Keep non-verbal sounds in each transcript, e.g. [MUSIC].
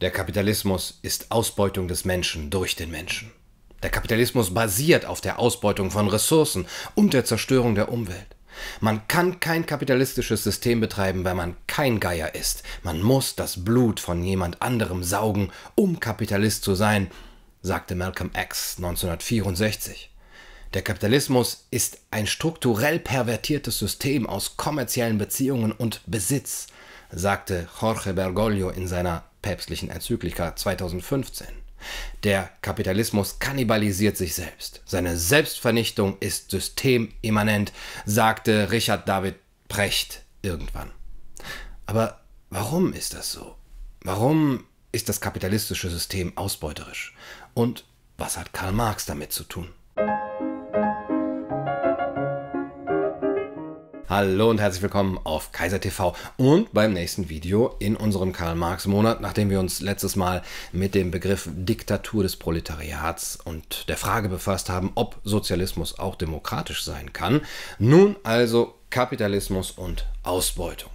Der Kapitalismus ist Ausbeutung des Menschen durch den Menschen. Der Kapitalismus basiert auf der Ausbeutung von Ressourcen und der Zerstörung der Umwelt. Man kann kein kapitalistisches System betreiben, wenn man kein Geier ist. Man muss das Blut von jemand anderem saugen, um Kapitalist zu sein, sagte Malcolm X 1964. Der Kapitalismus ist ein strukturell pervertiertes System aus kommerziellen Beziehungen und Besitz, sagte Jorge Bergoglio in seiner päpstlichen Enzyklika 2015. Der Kapitalismus kannibalisiert sich selbst. Seine Selbstvernichtung ist systemimmanent, sagte Richard David Precht irgendwann. Aber warum ist das so? Warum ist das kapitalistische System ausbeuterisch? Und was hat Karl Marx damit zu tun? Hallo und herzlich willkommen auf Kaiser TV und beim nächsten Video in unserem Karl-Marx-Monat, nachdem wir uns letztes Mal mit dem Begriff Diktatur des Proletariats und der Frage befasst haben, ob Sozialismus auch demokratisch sein kann. Nun also Kapitalismus und Ausbeutung.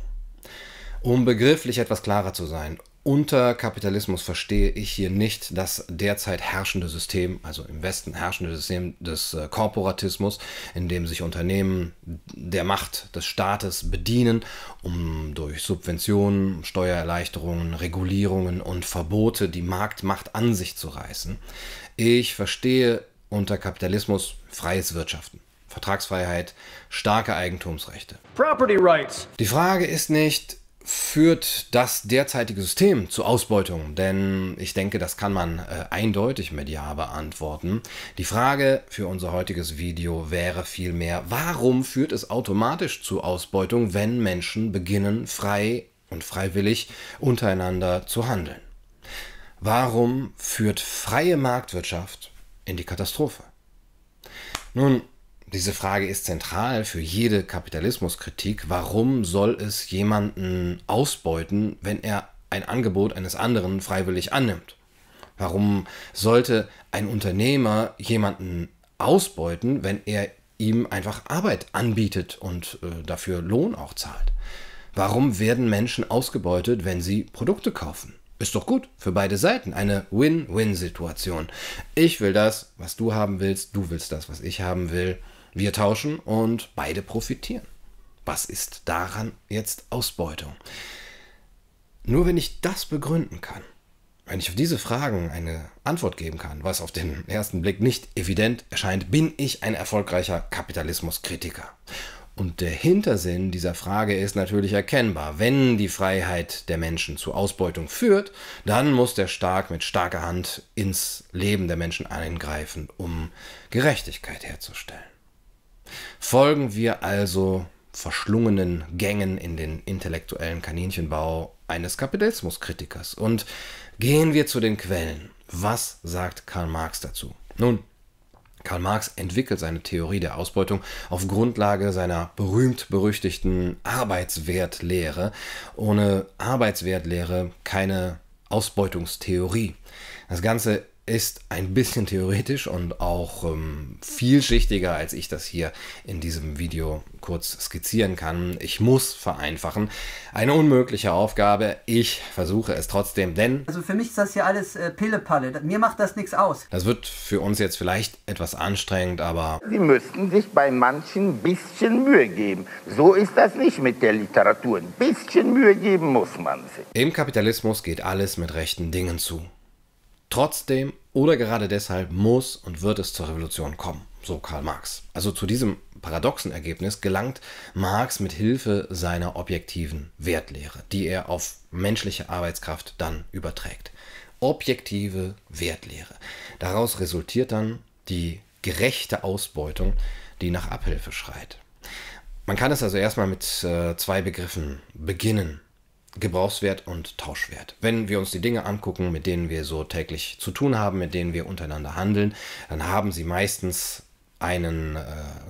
Um begrifflich etwas klarer zu sein unter Kapitalismus verstehe ich hier nicht das derzeit herrschende System, also im Westen herrschende System des äh, Korporatismus, in dem sich Unternehmen der Macht des Staates bedienen, um durch Subventionen, Steuererleichterungen, Regulierungen und Verbote die Marktmacht an sich zu reißen. Ich verstehe unter Kapitalismus freies Wirtschaften. Vertragsfreiheit, starke Eigentumsrechte. Die Frage ist nicht, führt das derzeitige System zu Ausbeutung? Denn ich denke, das kann man äh, eindeutig mit Ja beantworten. Die Frage für unser heutiges Video wäre vielmehr, warum führt es automatisch zu Ausbeutung, wenn Menschen beginnen, frei und freiwillig untereinander zu handeln? Warum führt freie Marktwirtschaft in die Katastrophe? Nun, diese Frage ist zentral für jede Kapitalismuskritik. Warum soll es jemanden ausbeuten, wenn er ein Angebot eines anderen freiwillig annimmt? Warum sollte ein Unternehmer jemanden ausbeuten, wenn er ihm einfach Arbeit anbietet und äh, dafür Lohn auch zahlt? Warum werden Menschen ausgebeutet, wenn sie Produkte kaufen? Ist doch gut für beide Seiten, eine Win-Win-Situation. Ich will das, was du haben willst, du willst das, was ich haben will. Wir tauschen und beide profitieren. Was ist daran jetzt Ausbeutung? Nur wenn ich das begründen kann, wenn ich auf diese Fragen eine Antwort geben kann, was auf den ersten Blick nicht evident erscheint, bin ich ein erfolgreicher Kapitalismuskritiker. Und der Hintersinn dieser Frage ist natürlich erkennbar. Wenn die Freiheit der Menschen zu Ausbeutung führt, dann muss der Staat mit starker Hand ins Leben der Menschen eingreifen, um Gerechtigkeit herzustellen. Folgen wir also verschlungenen Gängen in den intellektuellen Kaninchenbau eines Kapitalismuskritikers. Und gehen wir zu den Quellen. Was sagt Karl Marx dazu? Nun, Karl Marx entwickelt seine Theorie der Ausbeutung auf Grundlage seiner berühmt-berüchtigten Arbeitswertlehre. Ohne Arbeitswertlehre keine Ausbeutungstheorie. Das Ganze ist ein bisschen theoretisch und auch ähm, vielschichtiger, als ich das hier in diesem Video kurz skizzieren kann. Ich muss vereinfachen. Eine unmögliche Aufgabe. Ich versuche es trotzdem, denn... Also für mich ist das hier alles äh, Pillepalle. Mir macht das nichts aus. Das wird für uns jetzt vielleicht etwas anstrengend, aber... Sie müssten sich bei manchen ein bisschen Mühe geben. So ist das nicht mit der Literatur. Ein bisschen Mühe geben muss man sich. Im Kapitalismus geht alles mit rechten Dingen zu. Trotzdem oder gerade deshalb muss und wird es zur Revolution kommen, so Karl Marx. Also zu diesem paradoxen Ergebnis gelangt Marx mit Hilfe seiner objektiven Wertlehre, die er auf menschliche Arbeitskraft dann überträgt. Objektive Wertlehre. Daraus resultiert dann die gerechte Ausbeutung, die nach Abhilfe schreit. Man kann es also erstmal mit äh, zwei Begriffen beginnen, Gebrauchswert und Tauschwert. Wenn wir uns die Dinge angucken, mit denen wir so täglich zu tun haben, mit denen wir untereinander handeln, dann haben sie meistens einen äh,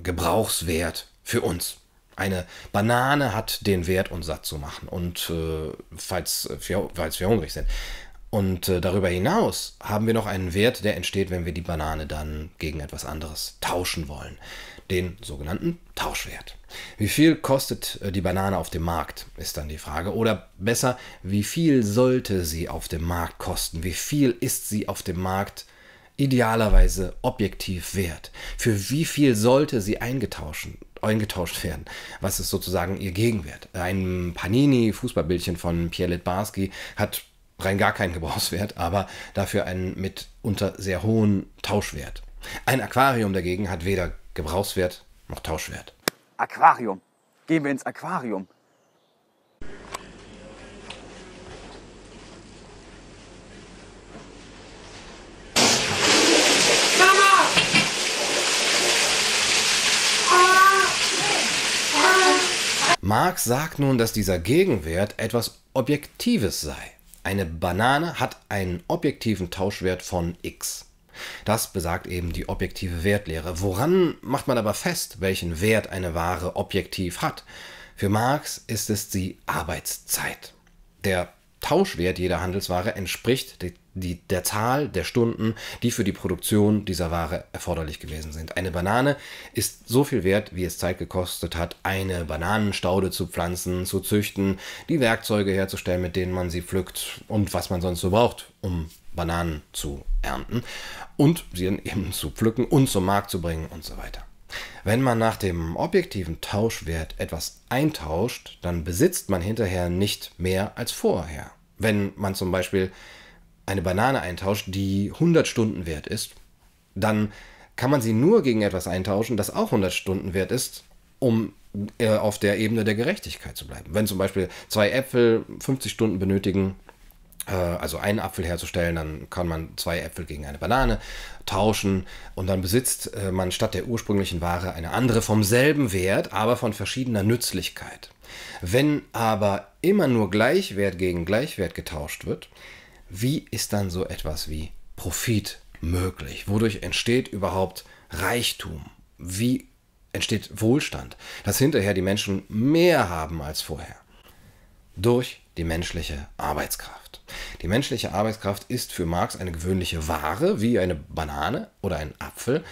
Gebrauchswert für uns. Eine Banane hat den Wert, uns satt zu machen und äh, falls, äh, falls wir hungrig sind. Und äh, darüber hinaus haben wir noch einen Wert, der entsteht, wenn wir die Banane dann gegen etwas anderes tauschen wollen. Den sogenannten Tauschwert. Wie viel kostet äh, die Banane auf dem Markt, ist dann die Frage. Oder besser, wie viel sollte sie auf dem Markt kosten? Wie viel ist sie auf dem Markt idealerweise objektiv wert? Für wie viel sollte sie eingetauschen? eingetauscht werden? Was ist sozusagen ihr Gegenwert? Ein Panini-Fußballbildchen von Pierre Littbarski hat rein gar keinen Gebrauchswert, aber dafür einen mitunter sehr hohen Tauschwert. Ein Aquarium dagegen hat weder Gebrauchswert noch Tauschwert. Aquarium. Gehen wir ins Aquarium. Marx sagt nun, dass dieser Gegenwert etwas Objektives sei. Eine Banane hat einen objektiven Tauschwert von x. Das besagt eben die objektive Wertlehre. Woran macht man aber fest, welchen Wert eine Ware objektiv hat? Für Marx ist es die Arbeitszeit. Der Tauschwert jeder Handelsware entspricht der die, der Zahl der Stunden, die für die Produktion dieser Ware erforderlich gewesen sind. Eine Banane ist so viel wert, wie es Zeit gekostet hat, eine Bananenstaude zu pflanzen, zu züchten, die Werkzeuge herzustellen, mit denen man sie pflückt und was man sonst so braucht, um Bananen zu ernten und sie dann eben zu pflücken und zum Markt zu bringen und so weiter. Wenn man nach dem objektiven Tauschwert etwas eintauscht, dann besitzt man hinterher nicht mehr als vorher. Wenn man zum Beispiel eine Banane eintauscht, die 100 Stunden wert ist, dann kann man sie nur gegen etwas eintauschen, das auch 100 Stunden wert ist, um äh, auf der Ebene der Gerechtigkeit zu bleiben. Wenn zum Beispiel zwei Äpfel 50 Stunden benötigen, äh, also einen Apfel herzustellen, dann kann man zwei Äpfel gegen eine Banane tauschen und dann besitzt äh, man statt der ursprünglichen Ware eine andere vom selben Wert, aber von verschiedener Nützlichkeit. Wenn aber immer nur Gleichwert gegen Gleichwert getauscht wird, wie ist dann so etwas wie Profit möglich? Wodurch entsteht überhaupt Reichtum? Wie entsteht Wohlstand? Dass hinterher die Menschen mehr haben als vorher. Durch die menschliche Arbeitskraft. Die menschliche Arbeitskraft ist für Marx eine gewöhnliche Ware, wie eine Banane oder ein Apfel.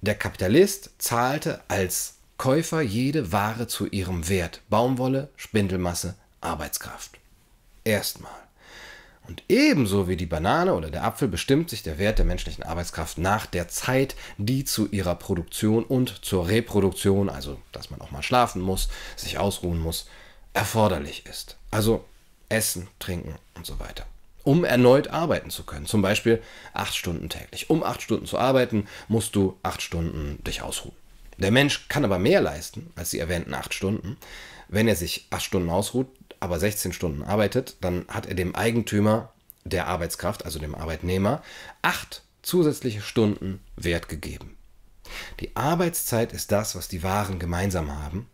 Der Kapitalist zahlte als Käufer jede Ware zu ihrem Wert. Baumwolle, Spindelmasse, Arbeitskraft. Erstmal. Und ebenso wie die Banane oder der Apfel bestimmt sich der Wert der menschlichen Arbeitskraft nach der Zeit, die zu ihrer Produktion und zur Reproduktion, also dass man auch mal schlafen muss, sich ausruhen muss, erforderlich ist. Also Essen, Trinken und so weiter. Um erneut arbeiten zu können, zum Beispiel acht Stunden täglich. Um acht Stunden zu arbeiten, musst du acht Stunden dich ausruhen. Der Mensch kann aber mehr leisten als die erwähnten acht Stunden. Wenn er sich acht Stunden ausruht, aber 16 Stunden arbeitet, dann hat er dem Eigentümer der Arbeitskraft, also dem Arbeitnehmer, acht zusätzliche Stunden Wert gegeben. Die Arbeitszeit ist das, was die Waren gemeinsam haben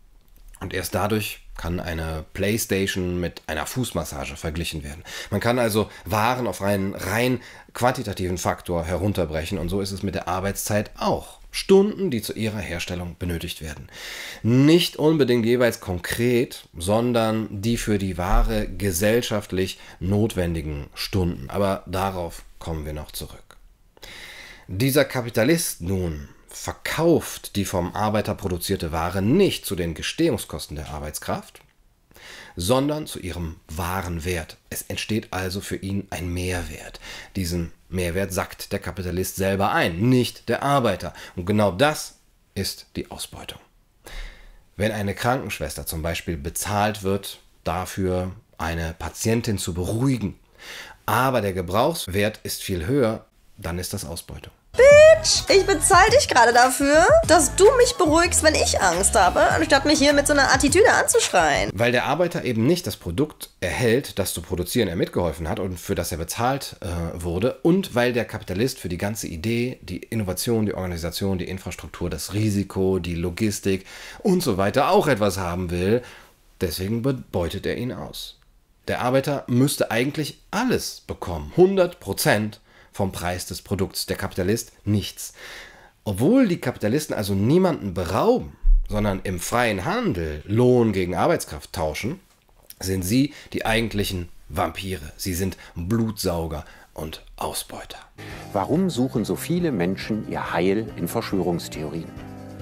und erst dadurch kann eine Playstation mit einer Fußmassage verglichen werden. Man kann also Waren auf einen rein quantitativen Faktor herunterbrechen und so ist es mit der Arbeitszeit auch. Stunden, die zu ihrer Herstellung benötigt werden. Nicht unbedingt jeweils konkret, sondern die für die Ware gesellschaftlich notwendigen Stunden. Aber darauf kommen wir noch zurück. Dieser Kapitalist nun verkauft die vom Arbeiter produzierte Ware nicht zu den Gestehungskosten der Arbeitskraft, sondern zu ihrem wahren Wert. Es entsteht also für ihn ein Mehrwert. Diesen Mehrwert sackt der Kapitalist selber ein, nicht der Arbeiter. Und genau das ist die Ausbeutung. Wenn eine Krankenschwester zum Beispiel bezahlt wird, dafür eine Patientin zu beruhigen, aber der Gebrauchswert ist viel höher, dann ist das Ausbeutung. Bitch, ich bezahle dich gerade dafür, dass du mich beruhigst, wenn ich Angst habe, anstatt mich hier mit so einer Attitüde anzuschreien. Weil der Arbeiter eben nicht das Produkt erhält, das zu produzieren er mitgeholfen hat und für das er bezahlt äh, wurde und weil der Kapitalist für die ganze Idee, die Innovation, die Organisation, die Infrastruktur, das Risiko, die Logistik und so weiter auch etwas haben will, deswegen beutet er ihn aus. Der Arbeiter müsste eigentlich alles bekommen, 100 Prozent vom Preis des Produkts. Der Kapitalist nichts. Obwohl die Kapitalisten also niemanden berauben, sondern im freien Handel Lohn gegen Arbeitskraft tauschen, sind sie die eigentlichen Vampire. Sie sind Blutsauger und Ausbeuter. Warum suchen so viele Menschen ihr Heil in Verschwörungstheorien?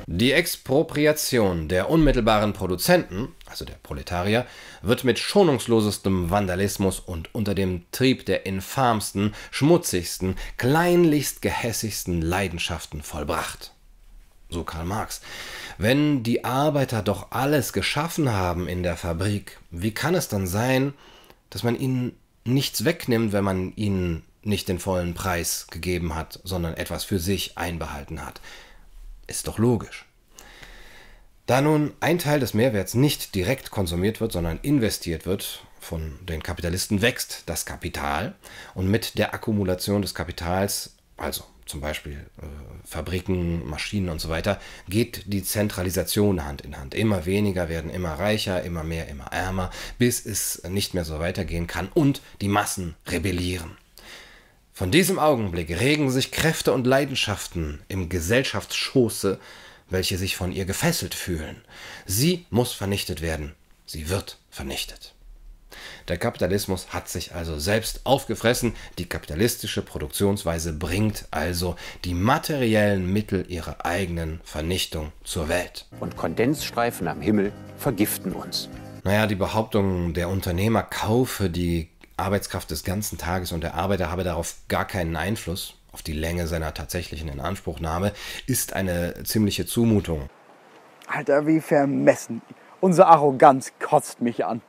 Die Expropriation der unmittelbaren Produzenten, also der Proletarier, wird mit schonungslosestem Vandalismus und unter dem Trieb der infamsten, schmutzigsten, kleinlichst gehässigsten Leidenschaften vollbracht. So Karl Marx. Wenn die Arbeiter doch alles geschaffen haben in der Fabrik, wie kann es dann sein, dass man ihnen nichts wegnimmt, wenn man ihnen nicht den vollen Preis gegeben hat, sondern etwas für sich einbehalten hat? Ist doch logisch. Da nun ein Teil des Mehrwerts nicht direkt konsumiert wird, sondern investiert wird, von den Kapitalisten wächst das Kapital und mit der Akkumulation des Kapitals, also zum Beispiel äh, Fabriken, Maschinen und so weiter, geht die Zentralisation Hand in Hand. Immer weniger werden immer reicher, immer mehr, immer ärmer, bis es nicht mehr so weitergehen kann und die Massen rebellieren. Von diesem Augenblick regen sich Kräfte und Leidenschaften im Gesellschaftsschoße, welche sich von ihr gefesselt fühlen. Sie muss vernichtet werden. Sie wird vernichtet. Der Kapitalismus hat sich also selbst aufgefressen, die kapitalistische Produktionsweise bringt also die materiellen Mittel ihrer eigenen Vernichtung zur Welt. Und Kondensstreifen am Himmel vergiften uns. Naja, die Behauptung, der Unternehmer kaufe die Arbeitskraft des ganzen Tages und der Arbeiter habe darauf gar keinen Einfluss, auf die Länge seiner tatsächlichen Inanspruchnahme, ist eine ziemliche Zumutung. Alter, wie vermessen. Unsere Arroganz kotzt mich an.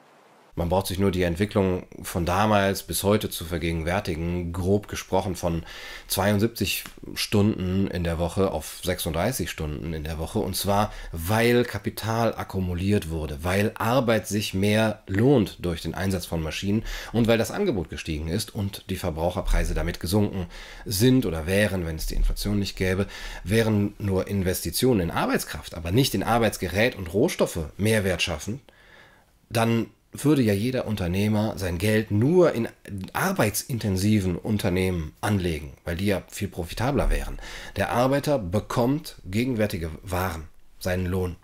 Man braucht sich nur die Entwicklung von damals bis heute zu vergegenwärtigen, grob gesprochen von 72 Stunden in der Woche auf 36 Stunden in der Woche. Und zwar, weil Kapital akkumuliert wurde, weil Arbeit sich mehr lohnt durch den Einsatz von Maschinen und weil das Angebot gestiegen ist und die Verbraucherpreise damit gesunken sind oder wären, wenn es die Inflation nicht gäbe, wären nur Investitionen in Arbeitskraft, aber nicht in Arbeitsgerät und Rohstoffe Mehrwert schaffen, dann würde ja jeder Unternehmer sein Geld nur in arbeitsintensiven Unternehmen anlegen, weil die ja viel profitabler wären. Der Arbeiter bekommt gegenwärtige Waren, seinen Lohn.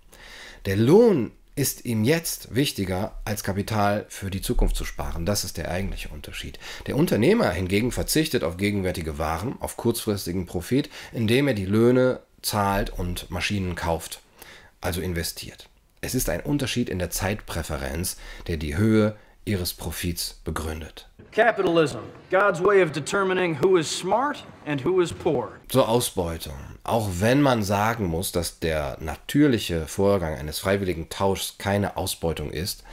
Der Lohn ist ihm jetzt wichtiger, als Kapital für die Zukunft zu sparen. Das ist der eigentliche Unterschied. Der Unternehmer hingegen verzichtet auf gegenwärtige Waren, auf kurzfristigen Profit, indem er die Löhne zahlt und Maschinen kauft, also investiert. Es ist ein Unterschied in der Zeitpräferenz, der die Höhe ihres Profits begründet. Capitalism, God's way of determining who is smart and who is poor. Zur Ausbeutung. Auch wenn man sagen muss, dass der natürliche Vorgang eines freiwilligen Tauschs keine Ausbeutung ist,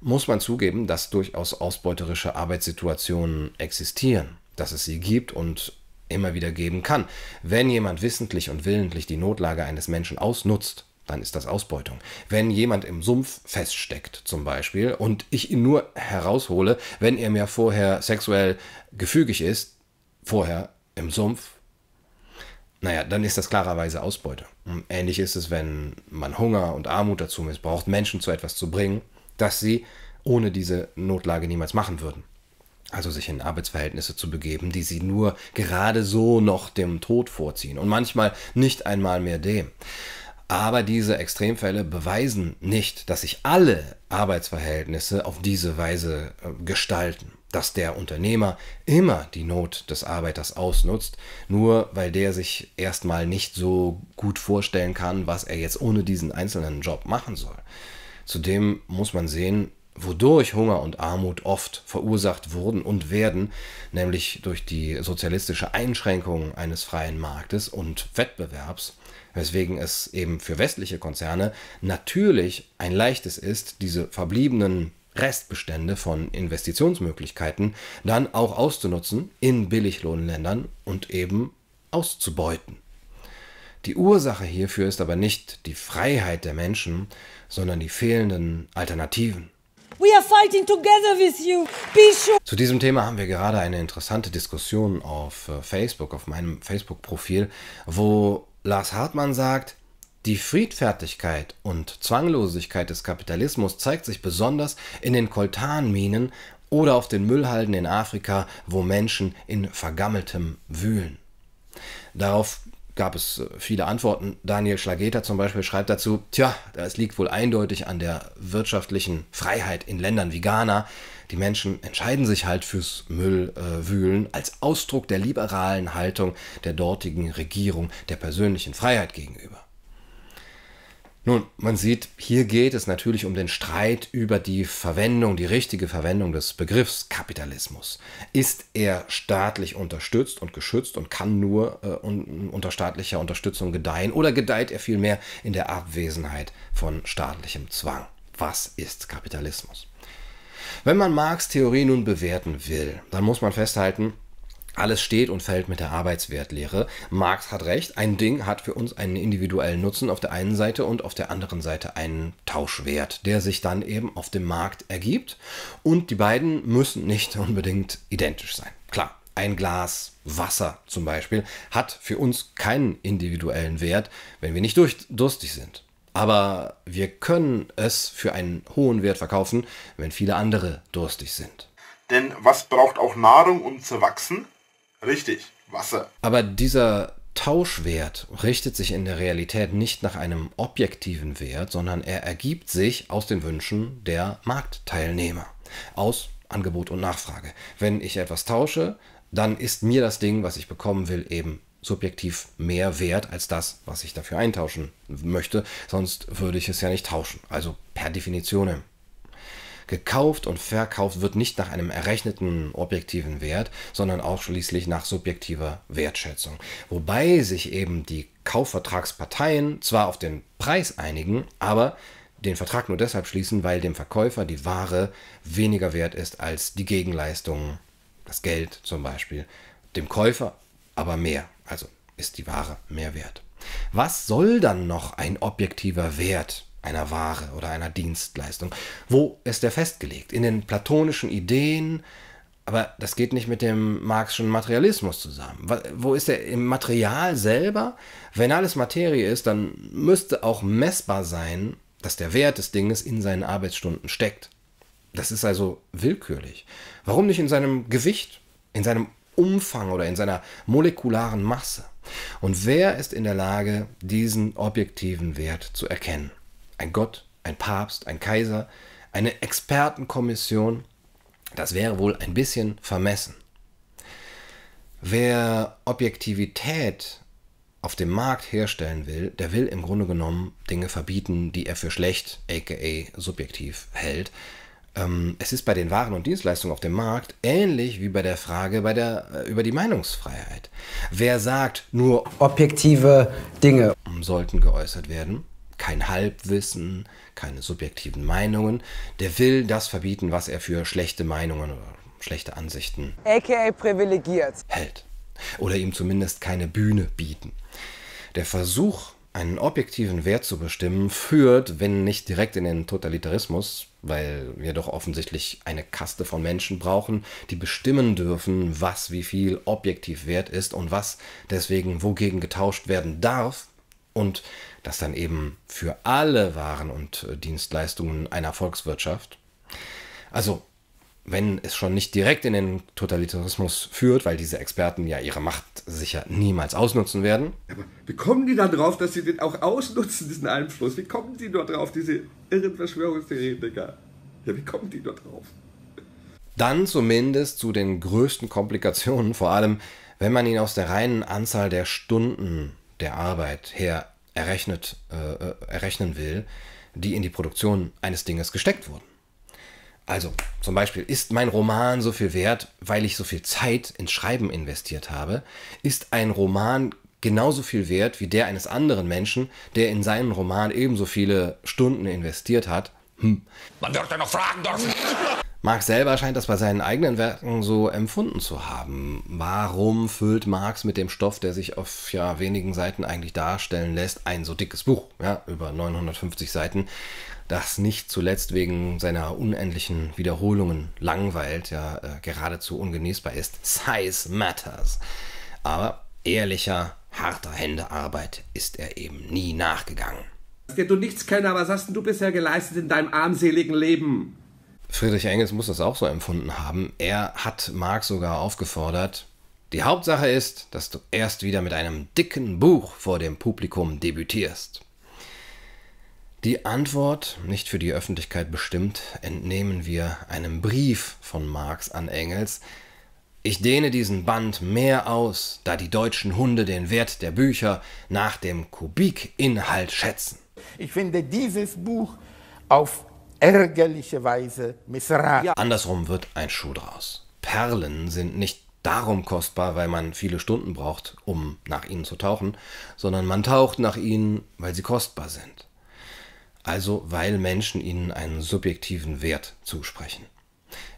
muss man zugeben, dass durchaus ausbeuterische Arbeitssituationen existieren, dass es sie gibt und immer wieder geben kann, wenn jemand wissentlich und willentlich die Notlage eines Menschen ausnutzt dann ist das Ausbeutung. Wenn jemand im Sumpf feststeckt zum Beispiel und ich ihn nur heraushole, wenn er mir vorher sexuell gefügig ist, vorher im Sumpf, naja, dann ist das klarerweise Ausbeute. Hm, ähnlich ist es, wenn man Hunger und Armut dazu missbraucht, Menschen zu etwas zu bringen, das sie ohne diese Notlage niemals machen würden. Also sich in Arbeitsverhältnisse zu begeben, die sie nur gerade so noch dem Tod vorziehen und manchmal nicht einmal mehr dem. Aber diese Extremfälle beweisen nicht, dass sich alle Arbeitsverhältnisse auf diese Weise äh, gestalten, dass der Unternehmer immer die Not des Arbeiters ausnutzt, nur weil der sich erstmal nicht so gut vorstellen kann, was er jetzt ohne diesen einzelnen Job machen soll. Zudem muss man sehen, wodurch Hunger und Armut oft verursacht wurden und werden, nämlich durch die sozialistische Einschränkung eines freien Marktes und Wettbewerbs weswegen es eben für westliche Konzerne natürlich ein leichtes ist, diese verbliebenen Restbestände von Investitionsmöglichkeiten dann auch auszunutzen in Billiglohnländern und eben auszubeuten. Die Ursache hierfür ist aber nicht die Freiheit der Menschen, sondern die fehlenden Alternativen. Sure. Zu diesem Thema haben wir gerade eine interessante Diskussion auf äh, Facebook, auf meinem Facebook-Profil, wo Lars Hartmann sagt, die Friedfertigkeit und Zwanglosigkeit des Kapitalismus zeigt sich besonders in den Koltanminen oder auf den Müllhalden in Afrika, wo Menschen in vergammeltem wühlen. Darauf gab es äh, viele Antworten. Daniel Schlageter zum Beispiel schreibt dazu, tja, es liegt wohl eindeutig an der wirtschaftlichen Freiheit in Ländern wie Ghana, die Menschen entscheiden sich halt fürs Müllwühlen als Ausdruck der liberalen Haltung der dortigen Regierung, der persönlichen Freiheit gegenüber. Nun, man sieht, hier geht es natürlich um den Streit über die Verwendung, die richtige Verwendung des Begriffs Kapitalismus. Ist er staatlich unterstützt und geschützt und kann nur äh, un unter staatlicher Unterstützung gedeihen oder gedeiht er vielmehr in der Abwesenheit von staatlichem Zwang? Was ist Kapitalismus? Wenn man Marx Theorie nun bewerten will, dann muss man festhalten, alles steht und fällt mit der Arbeitswertlehre. Marx hat recht, ein Ding hat für uns einen individuellen Nutzen auf der einen Seite und auf der anderen Seite einen Tauschwert, der sich dann eben auf dem Markt ergibt. Und die beiden müssen nicht [LAUGHS] unbedingt identisch sein. Klar, ein Glas Wasser zum Beispiel hat für uns keinen individuellen Wert, wenn wir nicht durstig sind aber wir können es für einen hohen Wert verkaufen, wenn viele andere durstig sind. Denn was braucht auch Nahrung, um zu wachsen? Richtig, Wasser. Aber dieser Tauschwert richtet sich in der Realität nicht nach einem objektiven Wert, sondern er ergibt sich aus den Wünschen der Marktteilnehmer, aus Angebot und Nachfrage. Wenn ich etwas tausche, dann ist mir das Ding, was ich bekommen will, eben subjektiv mehr wert als das, was ich dafür eintauschen möchte, sonst würde ich es ja nicht tauschen, also per Definition. Gekauft und verkauft wird nicht nach einem errechneten objektiven Wert, sondern ausschließlich nach subjektiver Wertschätzung. Wobei sich eben die Kaufvertragsparteien zwar auf den Preis einigen, aber den Vertrag nur deshalb schließen, weil dem Verkäufer die Ware weniger wert ist als die Gegenleistung, das Geld zum Beispiel, dem Käufer aber mehr. Also ist die Ware mehr wert. Was soll dann noch ein objektiver Wert einer Ware oder einer Dienstleistung? Wo ist der festgelegt? In den platonischen Ideen, aber das geht nicht mit dem Marxischen Materialismus zusammen. Wo ist der im Material selber? Wenn alles Materie ist, dann müsste auch messbar sein, dass der Wert des Dinges in seinen Arbeitsstunden steckt. Das ist also willkürlich. Warum nicht in seinem Gewicht, in seinem Umfang oder in seiner molekularen Masse. Und wer ist in der Lage, diesen objektiven Wert zu erkennen? Ein Gott, ein Papst, ein Kaiser, eine Expertenkommission? Das wäre wohl ein bisschen vermessen. Wer Objektivität auf dem Markt herstellen will, der will im Grunde genommen Dinge verbieten, die er für schlecht, aka subjektiv hält, ähm, es ist bei den Waren und Dienstleistungen auf dem Markt ähnlich wie bei der Frage bei der, äh, über die Meinungsfreiheit. Wer sagt, nur objektive Dinge sollten geäußert werden, kein Halbwissen, keine subjektiven Meinungen, der will das verbieten, was er für schlechte Meinungen oder schlechte Ansichten aka privilegiert hält. Oder ihm zumindest keine Bühne bieten. Der Versuch, einen objektiven Wert zu bestimmen, führt, wenn nicht direkt in den Totalitarismus, weil wir doch offensichtlich eine Kaste von Menschen brauchen, die bestimmen dürfen, was wie viel objektiv wert ist und was deswegen wogegen getauscht werden darf und das dann eben für alle Waren und äh, Dienstleistungen einer Volkswirtschaft. Also wenn es schon nicht direkt in den Totalitarismus führt, weil diese Experten ja ihre Macht sicher niemals ausnutzen werden. Aber wie kommen die da drauf, dass sie den auch ausnutzen, diesen Einfluss? Wie kommen die dort drauf, diese irren Verschwörungstheoretiker? Ja, wie kommen die dort drauf? Dann zumindest zu den größten Komplikationen, vor allem wenn man ihn aus der reinen Anzahl der Stunden der Arbeit her errechnet, äh, äh errechnen will, die in die Produktion eines Dinges gesteckt wurden. Also zum Beispiel, ist mein Roman so viel wert, weil ich so viel Zeit ins Schreiben investiert habe? Ist ein Roman genauso viel wert wie der eines anderen Menschen, der in seinen Roman ebenso viele Stunden investiert hat? Hm. Man wird ja noch fragen dürfen. [LAUGHS] Marx selber scheint das bei seinen eigenen Werken so empfunden zu haben. Warum füllt Marx mit dem Stoff, der sich auf ja, wenigen Seiten eigentlich darstellen lässt, ein so dickes Buch ja, über 950 Seiten? das nicht zuletzt wegen seiner unendlichen Wiederholungen langweilt, ja äh, geradezu ungenießbar ist. Size matters. Aber ehrlicher, harter Händearbeit ist er eben nie nachgegangen. Der du nichts Kellner, was hast denn du bisher geleistet in deinem armseligen Leben? Friedrich Engels muss das auch so empfunden haben. Er hat Marx sogar aufgefordert, die Hauptsache ist, dass du erst wieder mit einem dicken Buch vor dem Publikum debütierst. Die Antwort, nicht für die Öffentlichkeit bestimmt, entnehmen wir einem Brief von Marx an Engels. Ich dehne diesen Band mehr aus, da die deutschen Hunde den Wert der Bücher nach dem Kubikinhalt schätzen. Ich finde dieses Buch auf ärgerliche Weise missraten. Ja. Andersrum wird ein Schuh draus. Perlen sind nicht darum kostbar, weil man viele Stunden braucht, um nach ihnen zu tauchen, sondern man taucht nach ihnen, weil sie kostbar sind also weil Menschen ihnen einen subjektiven Wert zusprechen.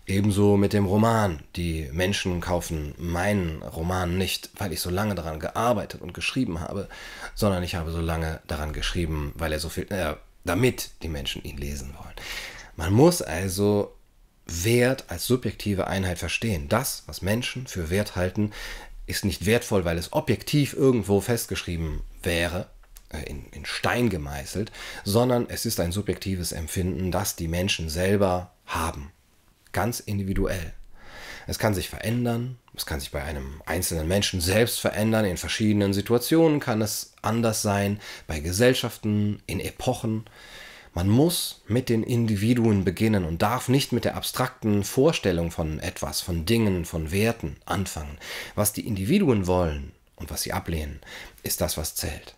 Ebenso mit dem Roman. Die Menschen kaufen meinen Roman nicht, weil ich so lange daran gearbeitet und geschrieben habe, sondern ich habe so lange daran geschrieben, weil er so viel, äh, damit die Menschen ihn lesen wollen. Man muss also Wert als subjektive Einheit verstehen. Das, was Menschen für Wert halten, ist nicht wertvoll, weil es objektiv irgendwo festgeschrieben wäre, äh, in, in Stein gemeißelt, sondern es ist ein subjektives Empfinden, das die Menschen selber haben. Ganz individuell. Es kann sich verändern, es kann sich bei einem einzelnen Menschen selbst verändern, in verschiedenen Situationen kann es anders sein, bei Gesellschaften, in Epochen. Man muss mit den Individuen beginnen und darf nicht mit der abstrakten Vorstellung von etwas, von Dingen, von Werten anfangen. Was die Individuen wollen und was sie ablehnen, ist das, was zählt.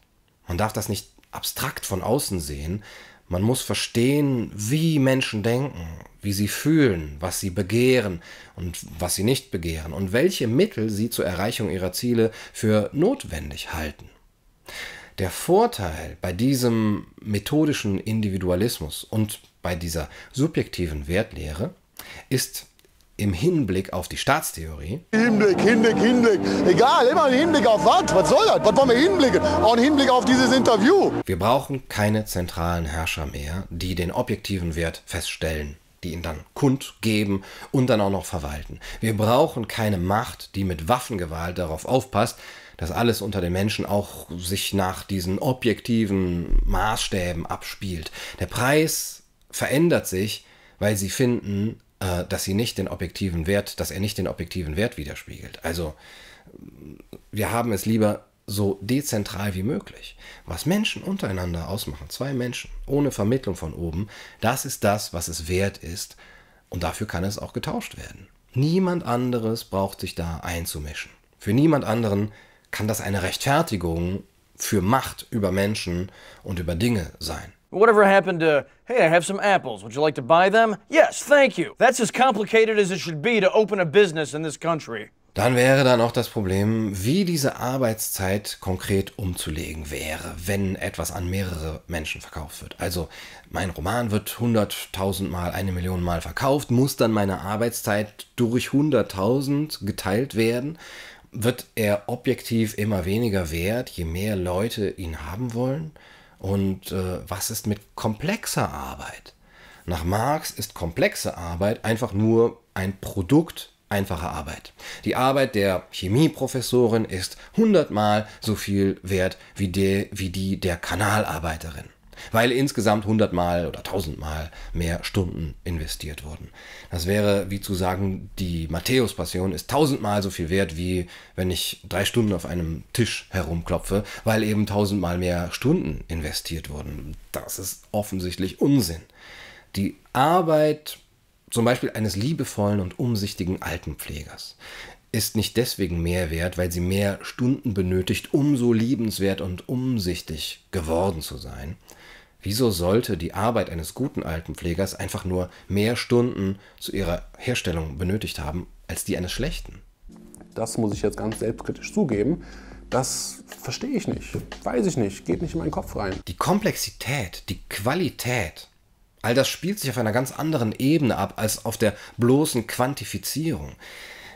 Man darf das nicht abstrakt von außen sehen. Man muss verstehen, wie Menschen denken, wie sie fühlen, was sie begehren und was sie nicht begehren und welche Mittel sie zur Erreichung ihrer Ziele für notwendig halten. Der Vorteil bei diesem methodischen Individualismus und bei dieser subjektiven Wertlehre ist im Hinblick auf die Staatstheorie. Hinblick, Hinblick, Hinblick. Egal, immer ein Hinblick auf was? Was soll das? Was wollen wir hinblicken? Auch ein Hinblick auf dieses Interview. Wir brauchen keine zentralen Herrscher mehr, die den objektiven Wert feststellen die ihn dann kundgeben und dann auch noch verwalten. Wir brauchen keine Macht, die mit Waffengewalt darauf aufpasst, dass alles unter den Menschen auch sich nach diesen objektiven Maßstäben abspielt. Der Preis verändert sich, weil sie finden, äh, dass sie nicht den objektiven Wert, dass er nicht den objektiven Wert widerspiegelt. Also mm, wir haben es lieber so dezentral wie möglich. Was Menschen untereinander ausmachen, zwei Menschen ohne Vermittlung von oben, das ist das, was es wert ist und dafür kann es auch getauscht werden. Niemand anderes braucht sich da einzumischen. Für niemand anderen kann das eine Rechtfertigung für Macht über Menschen und über Dinge sein. Whatever happened to, hey, I have some apples, would you like to buy them? Yes, thank you. That's as complicated as it should be to open a business in this country. Dann wäre dann auch das Problem, wie diese Arbeitszeit konkret umzulegen wäre, wenn etwas an mehrere Menschen verkauft wird. Also mein Roman wird 100.000 Mal, eine Million Mal verkauft, muss dann meine Arbeitszeit durch 100.000 geteilt werden, wird er objektiv immer weniger wert, je mehr Leute ihn haben wollen? Und äh, was ist mit komplexer Arbeit? Nach Marx ist komplexe Arbeit einfach nur ein Produkt einfacher Arbeit. Die Arbeit der Chemieprofessorin ist hundertmal so viel wert wie die, wie die der Kanalarbeiterin weil insgesamt 100 Mal oder 1000 Mal mehr Stunden investiert wurden. Das wäre wie zu sagen, die Matthäus-Passion ist 1000 Mal so viel wert, wie wenn ich drei Stunden auf einem Tisch herumklopfe, weil eben 1000 Mal mehr Stunden investiert wurden. Das ist offensichtlich Unsinn. Die Arbeit zum Beispiel eines liebevollen und umsichtigen Altenpflegers ist nicht deswegen mehr wert, weil sie mehr Stunden benötigt, um so liebenswert und umsichtig geworden zu sein. Wieso sollte die Arbeit eines guten Altenpflegers einfach nur mehr Stunden zu ihrer Herstellung benötigt haben als die eines schlechten? Das muss ich jetzt ganz selbstkritisch zugeben. Das verstehe ich nicht, weiß ich nicht, geht nicht in meinen Kopf rein. Die Komplexität, die Qualität, all das spielt sich auf einer ganz anderen Ebene ab als auf der bloßen Quantifizierung.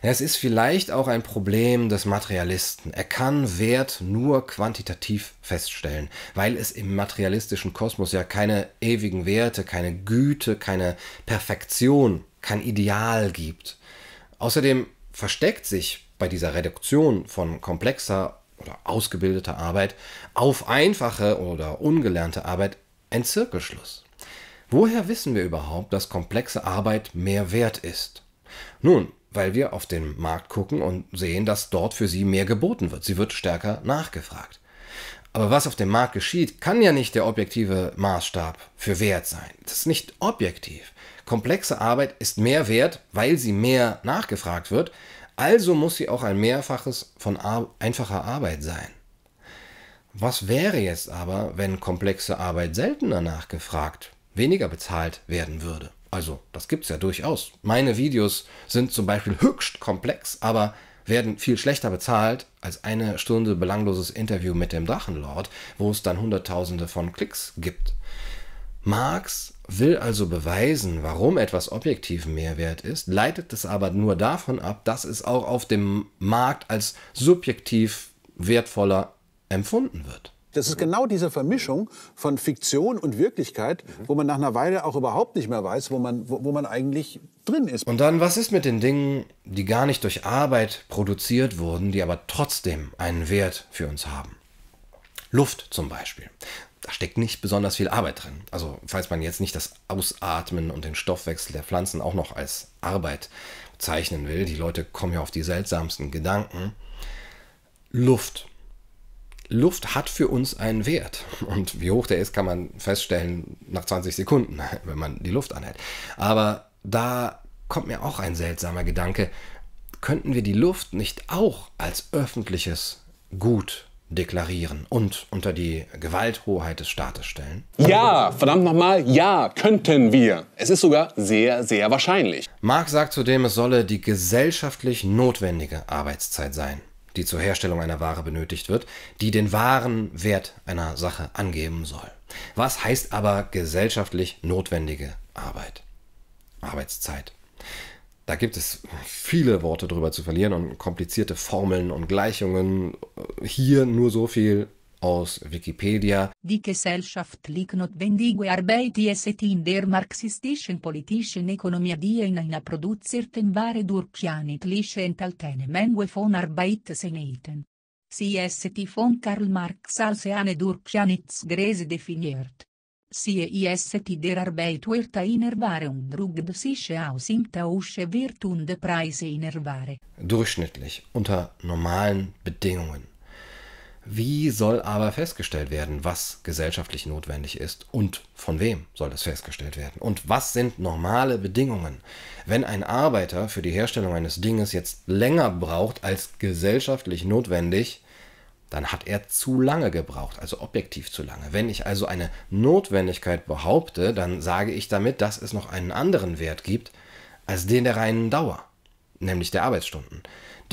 Es ist vielleicht auch ein Problem des Materialisten. Er kann Wert nur quantitativ feststellen, weil es im materialistischen Kosmos ja keine ewigen Werte, keine Güte, keine Perfektion, kein Ideal gibt. Außerdem versteckt sich bei dieser Reduktion von komplexer oder ausgebildeter Arbeit auf einfache oder ungelernte Arbeit ein Zirkelschluss. Woher wissen wir überhaupt, dass komplexe Arbeit mehr wert ist? Nun, weil wir auf den Markt gucken und sehen, dass dort für sie mehr geboten wird. Sie wird stärker nachgefragt. Aber was auf dem Markt geschieht, kann ja nicht der objektive Maßstab für Wert sein. Das ist nicht objektiv. Komplexe Arbeit ist mehr wert, weil sie mehr nachgefragt wird. Also muss sie auch ein Mehrfaches von Ar einfacher Arbeit sein. Was wäre jetzt aber, wenn komplexe Arbeit seltener nachgefragt, weniger bezahlt werden würde? Also, das gibt's ja durchaus. Meine Videos sind zum Beispiel höchst komplex, aber werden viel schlechter bezahlt als eine Stunde belangloses Interview mit dem Drachenlord, wo es dann Hunderttausende von Klicks gibt. Marx will also beweisen, warum etwas objektiv Mehrwert ist, leitet es aber nur davon ab, dass es auch auf dem Markt als subjektiv wertvoller empfunden wird. Das ist genau diese Vermischung von Fiktion und Wirklichkeit, mhm. wo man nach einer Weile auch überhaupt nicht mehr weiß, wo man, wo, wo man eigentlich drin ist. Und dann, was ist mit den Dingen, die gar nicht durch Arbeit produziert wurden, die aber trotzdem einen Wert für uns haben? Luft zum Beispiel da steckt nicht besonders viel Arbeit drin. Also falls man jetzt nicht das Ausatmen und den Stoffwechsel der Pflanzen auch noch als Arbeit zeichnen will, die Leute kommen ja auf die seltsamsten Gedanken. Luft Luft hat für uns einen Wert. Und wie hoch der ist, kann man feststellen nach 20 Sekunden, [LAUGHS] wenn man die Luft anhält. Aber da kommt mir auch ein seltsamer Gedanke. Könnten wir die Luft nicht auch als öffentliches Gut deklarieren und unter die Gewalthoheit des Staates stellen? Ja, verdammt nochmal, ja, könnten wir. Es ist sogar sehr, sehr wahrscheinlich. Marx sagt zudem, es solle die gesellschaftlich notwendige Arbeitszeit sein die zur Herstellung einer Ware benötigt wird, die den wahren Wert einer Sache angeben soll. Was heißt aber gesellschaftlich notwendige Arbeit? Arbeitszeit. Da gibt es viele Worte drüber zu verlieren und komplizierte Formeln und Gleichungen. Hier nur so viel, aus Wikipedia. Die Gesellschaft gesellschaftlich notwendige Arbeit ist in der marxistischen politischen Ökonomie die in einer produzierten Ware durch janitliche Menge von Arbeit seneten. Sie ist von Karl Marx als eine durch Janitzgräse definiert. Sie ist der Arbeit wird einer und umdruckt sich aus im Tausche wird und Preise in Durchschnittlich, unter normalen Bedingungen. Wie soll aber festgestellt werden, was gesellschaftlich notwendig ist und von wem soll das festgestellt werden? Und was sind normale Bedingungen? Wenn ein Arbeiter für die Herstellung eines Dinges jetzt länger braucht als gesellschaftlich notwendig, dann hat er zu lange gebraucht, also objektiv zu lange. Wenn ich also eine Notwendigkeit behaupte, dann sage ich damit, dass es noch einen anderen Wert gibt als den der reinen Dauer, nämlich der Arbeitsstunden.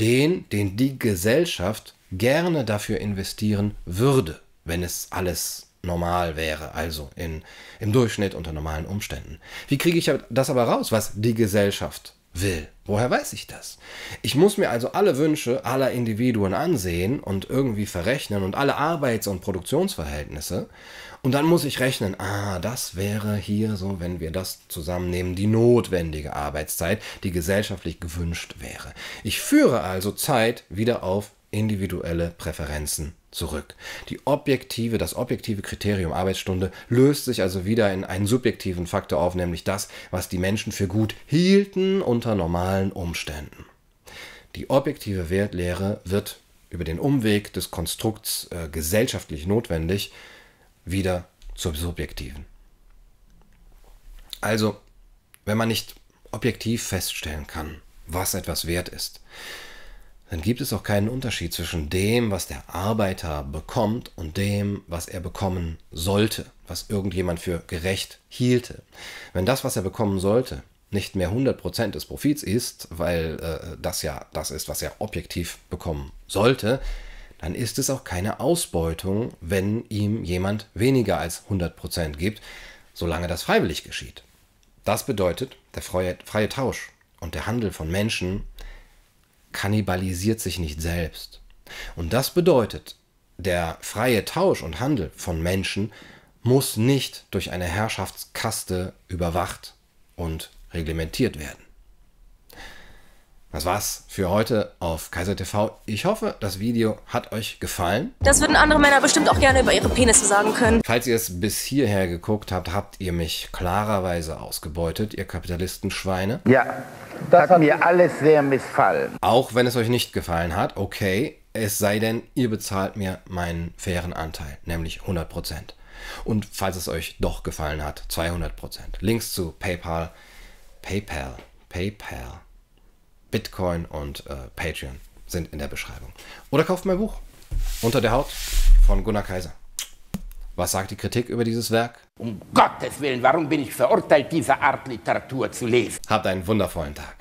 Den, den die Gesellschaft gerne dafür investieren würde, wenn es alles normal wäre, also in, im Durchschnitt unter normalen Umständen. Wie kriege ich das aber raus, was die Gesellschaft will? Woher weiß ich das? Ich muss mir also alle Wünsche aller Individuen ansehen und irgendwie verrechnen und alle Arbeits- und Produktionsverhältnisse. Und dann muss ich rechnen, ah, das wäre hier so, wenn wir das zusammennehmen, die notwendige Arbeitszeit, die gesellschaftlich gewünscht wäre. Ich führe also Zeit wieder auf individuelle Präferenzen zurück. Die objektive, das objektive Kriterium Arbeitsstunde löst sich also wieder in einen subjektiven Faktor auf, nämlich das, was die Menschen für gut hielten unter normalen Umständen. Die objektive Wertlehre wird über den Umweg des Konstrukts äh, gesellschaftlich notwendig wieder zur subjektiven. Also, wenn man nicht objektiv feststellen kann, was etwas wert ist, dann gibt es auch keinen Unterschied zwischen dem, was der Arbeiter bekommt und dem, was er bekommen sollte, was irgendjemand für gerecht hielte. Wenn das, was er bekommen sollte, nicht mehr 100% des Profits ist, weil äh, das ja das ist, was er objektiv bekommen sollte, dann ist es auch keine Ausbeutung, wenn ihm jemand weniger als 100% gibt, solange das freiwillig geschieht. Das bedeutet der freie, freie Tausch und der Handel von Menschen, kannibalisiert sich nicht selbst. Und das bedeutet, der freie Tausch und Handel von Menschen muss nicht durch eine Herrschaftskaste überwacht und reglementiert werden. Das war's für heute auf Kaiser TV. Ich hoffe, das Video hat euch gefallen. Das würden andere Männer bestimmt auch gerne über ihre Penisse sagen können. Falls ihr es bis hierher geguckt habt, habt ihr mich klarerweise ausgebeutet, ihr Kapitalistenschweine. Ja, das hat mir alles sehr missfallen. Auch wenn es euch nicht gefallen hat, okay, es sei denn, ihr bezahlt mir meinen fairen Anteil, nämlich 100%. Und falls es euch doch gefallen hat, 200%. Links zu PayPal, PayPal, PayPal. Bitcoin und äh, Patreon sind in der Beschreibung. Oder kauft mein Buch Unter der Haut von Gunnar Kaiser. Was sagt die Kritik über dieses Werk? Um Gottes Willen, warum bin ich verurteilt, diese Art Literatur zu lesen? Habt einen wundervollen Tag.